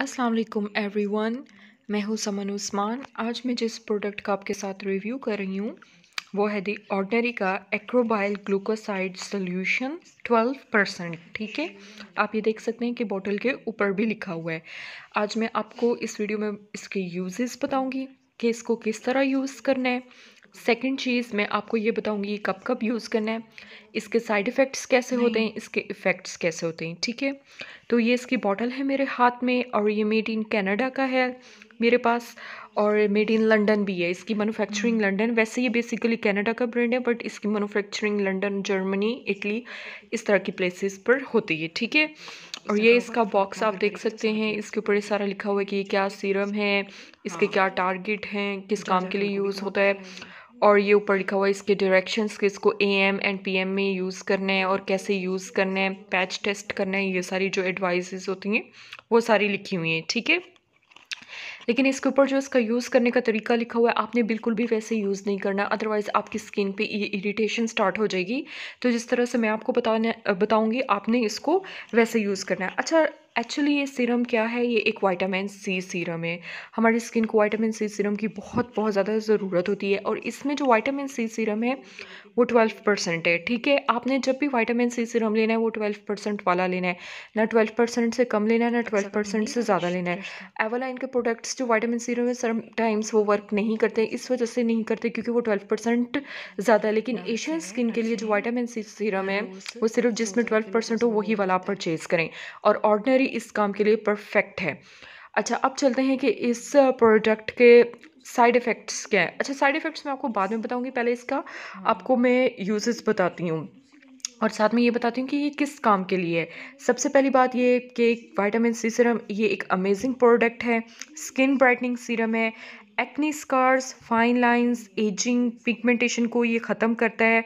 Aslam every one मैं हूँ समन उस्मान आज मैं जिस प्रोडक्ट का आपके साथ रिव्यू कर रही हूँ वो है दी ऑर्डनरी का एक्रोबाइल ग्लूकोसाइड सोल्यूशन 12 परसेंट ठीक है आप ये देख सकते हैं कि बोतल के ऊपर भी लिखा हुआ है आज मैं आपको इस वीडियो में इसके यूजेस बताऊँगी कि इसको किस तरह यूज़ करना है सेकंड चीज़ मैं आपको ये बताऊंगी कब कब यूज़ करना है इसके साइड इफ़ेक्ट्स कैसे होते हैं इसके इफ़ेक्ट्स कैसे होते हैं ठीक है तो ये इसकी बॉटल है मेरे हाथ में और ये मेड इन कैनाडा का है मेरे पास और मेड इन लंडन भी है इसकी मैनुफैक्चरिंग हम्म। लंडन वैसे ये बेसिकली कैनाडा का ब्रांड है बट इसकी मैनुफैक्चरिंग लंडन जर्मनी इटली इस तरह की प्लेसेस पर होती है ठीक है और ये इसका बॉक्स आप देख सकते हैं इसके ऊपर ये सारा लिखा हुआ है कि ये क्या सीरम है इसके हाँ। क्या टारगेट हैं किस काम के लिए यूज़ होता है और ये ऊपर लिखा हुआ है इसके डायरेक्शंस कि इसको A M and P M में यूज़ करना है और कैसे यूज़ करना है पैच टेस्ट करना है ये सारी जो एडवाइजेस होती हैं वो सारी लिखी हुई हैं ठीक है थीके? लेकिन इसके ऊपर जो इसका यूज़ करने का तरीका लिखा हुआ है आपने बिल्कुल भी वैसे यूज़ नहीं करना अदरवाइज़ आपकी स्किन पे ये इरीटेशन स्टार्ट हो जाएगी तो जिस तरह से मैं आपको बताने बताऊँगी आपने इसको वैसे यूज़ करना है अच्छा एक्चुअली ये सीरम क्या है ये एक वाइटामिन सी सीरम है हमारी स्किन को वाइटामिन सी सीरम की बहुत बहुत ज़्यादा ज़रूरत होती है और इसमें जो वाइटामिन सी सीरम है वो ट्वेल्व परसेंट है ठीक है आपने जब भी वाइटामिन सी सीरम लेना है वो ट्वेल्व परसेंट वाला लेना है ना ट्वेल्व परसेंट से कम लेना है ना अच्छा, ट्वेल्व परसेंट से ज़्यादा लेना है एवलाइन अच्छा, अच्छा। के प्रोडक्ट्स जो वाइटामिन सीरम है सम टाइम्स वो वर्क नहीं करते इस वजह से नहीं करते क्योंकि वो ट्वेल्व परसेंट ज़्यादा है लेकिन एशियन स्किन के लिए जो वाइटामिन सी सीरम है हाँ, वो सिर्फ जिसमें ट्वेल्व परसेंट हो वही वाला आप परचेज़ करें और ऑर्डनरी ही इस काम के लिए परफेक्ट है अच्छा अब चलते हैं कि इस प्रोडक्ट के साइड इफ़ेक्ट्स क्या है अच्छा साइड इफ़ेक्ट्स मैं आपको बाद में बताऊंगी पहले इसका हाँ। आपको मैं यूजेस बताती हूँ और साथ में ये बताती हूँ कि ये किस काम के लिए है सबसे पहली बात ये कि वाइटामिन सी सीरम ये एक अमेजिंग प्रोडक्ट है स्किन ब्राइटनिंग सीरम है acne scars fine lines ageing pigmentation को ये ख़त्म करता है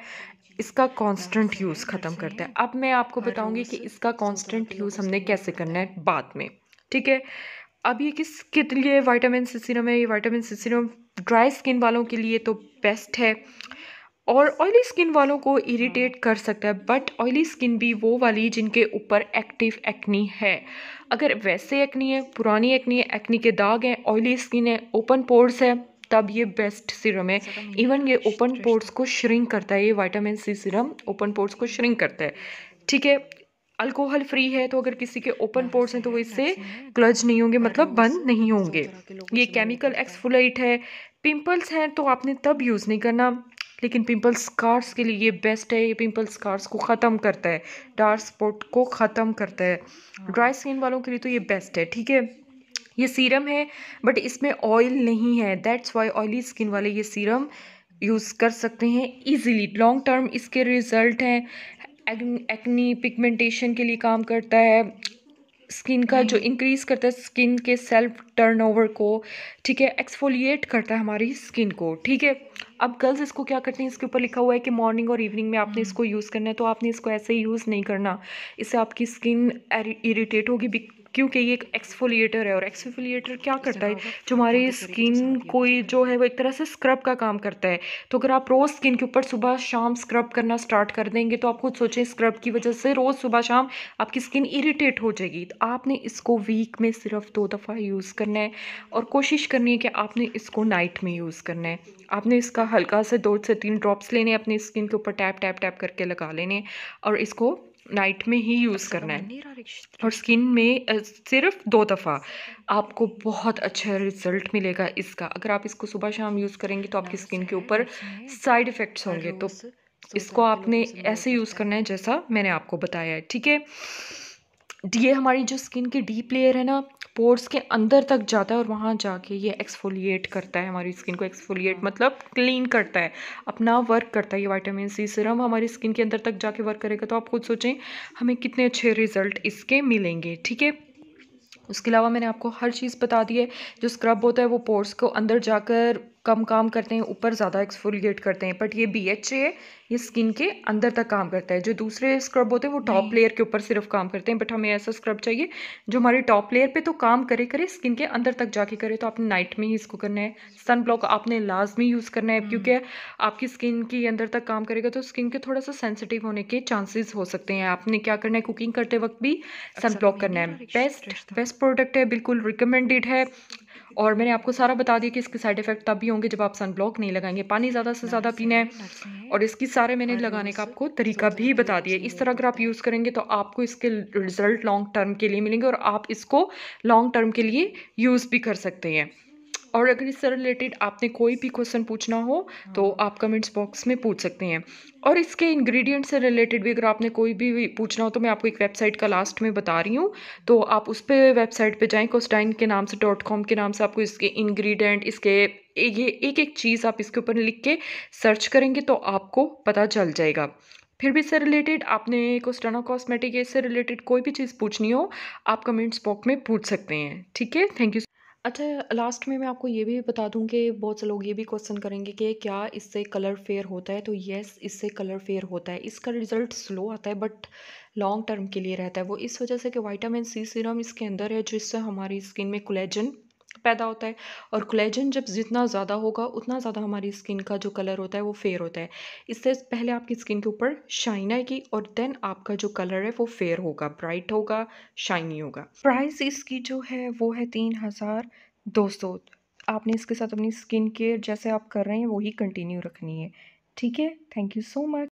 इसका कांस्टेंट यूज़ ख़त्म करते हैं अब मैं आपको बताऊंगी कि इसका कांस्टेंट यूज़ हमने कैसे करना है बाद में ठीक है अब ये किस के लिए वाइटामिन सी सीरम है ये vitamin C serum dry skin वालों के लिए तो बेस्ट है और ऑयली स्किन वालों को इरिटेट हाँ। कर सकता है बट ऑयली स्किन भी वो वाली जिनके ऊपर एक्टिव एक्नी है अगर वैसे एक्नी है पुरानी एक्नी है एक्नी के दाग हैं ऑयली स्किन है ओपन पोर्स है तब ये बेस्ट सिरम है इवन ये ओपन पोर्ट्स को श्रिंक करता है ये vitamin C serum open ports को श्रिंक करता है ठीक है अल्कोहल फ्री है तो अगर किसी के ओपन पोर्ट्स हैं तो वो इससे क्लज नहीं होंगे मतलब बंद नहीं होंगे ये केमिकल एक्सफुलट है पिंपल्स हैं तो आपने तब यूज़ नहीं करना लेकिन पिंपल्स स्कार्स के लिए ये बेस्ट है ये पिंपल्स स्कार्स को ख़त्म करता है डार्क स्पॉट को ख़त्म करता है ड्राई हाँ। स्किन वालों के लिए तो ये बेस्ट है ठीक है ये सीरम है बट इसमें ऑयल नहीं है दैट्स वाई ऑयली स्किन वाले ये सीरम यूज़ कर सकते हैं ईजीली लॉन्ग टर्म इसके रिज़ल्ट हैं एक्नी पिगमेंटेशन के लिए काम करता है स्किन का जो इंक्रीज़ करता है स्किन के सेल्फ टर्नओवर को ठीक है एक्सफोलिएट करता है हमारी स्किन को ठीक है अब गर्ल्स इसको क्या करते हैं इसके ऊपर लिखा हुआ है कि मॉर्निंग और इवनिंग में आपने हम्म। इसको यूज़ करना है तो आपने इसको ऐसे ही यूज़ नहीं करना इससे आपकी स्किन इरीटेट होगी क्योंकि ये एक एक्सफोलिएटर है और एक्सफोलिएटर क्या करता है जो हमारी स्किन कोई जो है वो एक तरह से स्क्रब का काम करता है तो अगर आप रोज़ स्किन के ऊपर सुबह शाम स्क्रब करना स्टार्ट कर देंगे तो आप खुद सोचें स्क्रब की वजह से रोज़ सुबह शाम आपकी स्किन इरीटेट हो जाएगी तो आपने इसको वीक में सिर्फ दो दफ़ा यूज़ करना है और कोशिश करनी है कि आपने इसको नाइट में यूज़ करना है आपने इसका हल्का से दो से तीन ड्रॉप्स लेने अपनी स्किन के ऊपर टैप टैप टैप करके लगा लेने और इसको नाइट में ही यूज़ तो करना है और स्किन में सिर्फ दो दफ़ा आपको बहुत अच्छा रिजल्ट मिलेगा इसका अगर आप इसको सुबह शाम यूज़ करेंगे तो आपकी स्किन के ऊपर साइड इफ़ेक्ट्स होंगे तो इसको आपने ऐसे यूज़ करना है जैसा मैंने आपको बताया है ठीक है ये हमारी जो स्किन की डीप लेयर है ना पोर्स के अंदर तक जाता है और वहाँ जाके ये एक्सफोलिएट करता है हमारी स्किन को एक्सफोलिएट हाँ। मतलब क्लीन करता है अपना वर्क करता है ये वाइटामिन सी सिरम हमारी स्किन के अंदर तक जाके वर्क करेगा तो आप खुद सोचें हमें कितने अच्छे रिजल्ट इसके मिलेंगे ठीक है उसके अलावा मैंने आपको हर चीज़ बता दी है जो स्क्रब होता है वो पोर्स को अंदर जाकर कम काम करते हैं ऊपर ज़्यादा एक्सफोलिएट करते हैं बट ये बी एच ए है ये स्किन के अंदर तक काम करता है जो दूसरे स्क्रब होते हैं वो टॉप लेयर के ऊपर सिर्फ काम करते हैं बट हमें ऐसा स्क्रब चाहिए जो हमारे टॉप लेयर पे तो काम करे करे स्किन के अंदर तक जाके करे तो आपने नाइट में ही इसको करना है सन ब्लॉक आपने लाजमी यूज़ करना है क्योंकि हम्म। आपकी स्किन के अंदर तक काम करेगा तो स्किन के थोड़ा सा सेंसिटिव होने के चांसेज हो सकते हैं आपने क्या करना है कुकिंग करते वक्त भी सन अच्छा, ब्लॉक तो करना है बेस्ट बेस्ट प्रोडक्ट है बिल्कुल रिकमेंडेड है और मैंने आपको सारा बता दिया कि इसके साइड इफ़ेक्ट तब भी होंगे जब आप सनब्लॉक नहीं लगाएंगे पानी ज़्यादा से ज़्यादा पीना है और इसकी सारे मैंने लगाने का आपको तरीका भी बता दिया इस तरह अगर आप यूज़ करेंगे तो आपको इसके रिज़ल्ट लॉन्ग टर्म के लिए मिलेंगे और आप इसको लॉन्ग टर्म के लिए यूज़ भी कर सकते हैं और अगर इससे रिलेटेड आपने कोई भी क्वेश्चन पूछना हो तो हाँ। आप कमेंट्स बॉक्स में पूछ सकते हैं और इसके इंग्रेडिएंट से रिलेटेड भी अगर आपने कोई भी पूछना हो तो मैं आपको एक वेबसाइट का लास्ट में बता रही हूँ तो आप उस पर वेबसाइट पर जाएँ कोस्टाइन के नाम से डॉट कॉम के नाम से आपको इसके इंग्रेडिएंट इसके ये एक एक चीज़ आप इसके ऊपर लिख के सर्च करेंगे तो आपको पता चल जाएगा फिर भी इससे रिलेटेड आपने कोस्टाना कॉस्मेटिक इससे रिलेटेड कोई भी चीज़ पूछनी हो आप कमेंट्स बॉक्स में पूछ सकते हैं ठीक है थैंक यू अच्छा लास्ट में मैं आपको ये भी बता दूं कि बहुत से लोग ये भी क्वेश्चन करेंगे कि क्या इससे कलर फेयर होता है तो यस इससे कलर फेयर होता है इसका रिजल्ट स्लो आता है बट लॉन्ग टर्म के लिए रहता है वो इस वजह से कि वाइटामिन सी सीरम इसके अंदर है जिससे हमारी स्किन में कोलेजन पैदा होता है और कोलेजन जब जितना ज़्यादा होगा उतना ज़्यादा हमारी स्किन का जो कलर होता है वो फेयर होता है इससे पहले आपकी स्किन के ऊपर शाइन आएगी और देन आपका जो कलर है वो फेयर होगा ब्राइट होगा शाइनी होगा प्राइस इसकी जो है वो है तीन हज़ार दो सौ आपने इसके साथ अपनी स्किन केयर जैसे आप कर रहे हैं वही कंटिन्यू रखनी है ठीक है थैंक यू सो मच